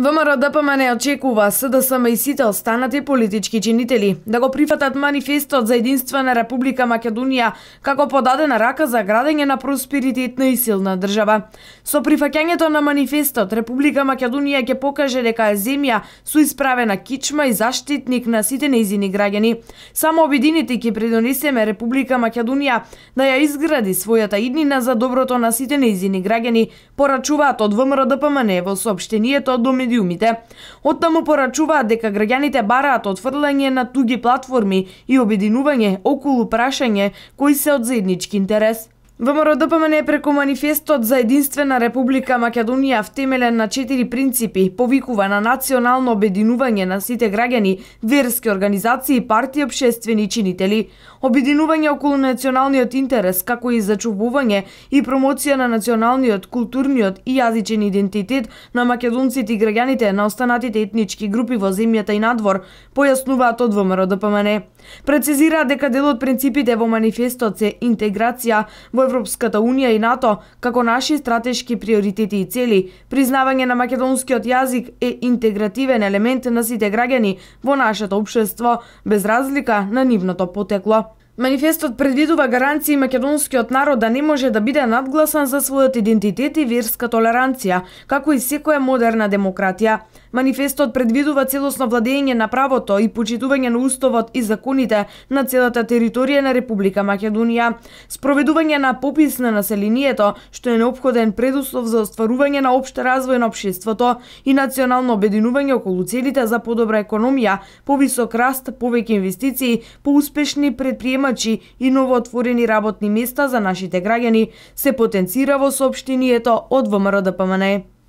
ВМРО ДПМ не очекува СДСМ и сите останати политички чинители да го прифатат манифестот за единствена Република Македонија како подадена рака за градење на просперитетна и силна држава. Со прифаќањето на манифестот, Република Македонија ќе покаже дека е земја со исправена кичма и заштитник на сите неизини граѓани. Само обединети ќе придонесеме Република Македонија да ја изгради својата иднина за доброто на сите неизини граѓани, порачуваат од ВМРО ДПМН во сообштението до медиумите. Оттаму порачуваат дека граѓаните бараат отфрлање на туги платформи и обединување околу прашање кои се од заеднички интерес. ВМРО-ДПМН е преку манифестот за единствена република Македонија втемелен на четири принципи, повикува на национално обединување на сите граѓани, верски организации, партии, обществени чинители, обединување околу националниот интерес, како и зачувување и промоција на националниот, културниот и јазичен идентитет на македонците и граѓаните на останатите етнички групи во земјата и надвор, појаснуваат од ВМРО-ДПМН. Прецизираат дека дел од принципите во манифестот се интеграција во Европската Унија и НАТО како наши стратешки приоритети и цели, признавање на македонскиот јазик е интегративен елемент на сите граѓани во нашето обшество, без разлика на нивното потекло. Манифестот предвидува гаранции македонскиот народ да не може да биде надгласан за својот идентитет и верска толеранција, како и секоја модерна демократија. Манифестот предвидува целосно владење на правото и почитување на уставот и законите на целата територија на Република Македонија, спроведување на попис на населението, што е необходен предуслов за остварување на општ развој на општеството и национално обединување околу целите за подобра економија, повисок раст, повеќе инвестиции, поуспешни предприемачи предприемачи и новоотворени работни места за нашите граѓани се потенцира во сообщението од ВМРО ДПМН.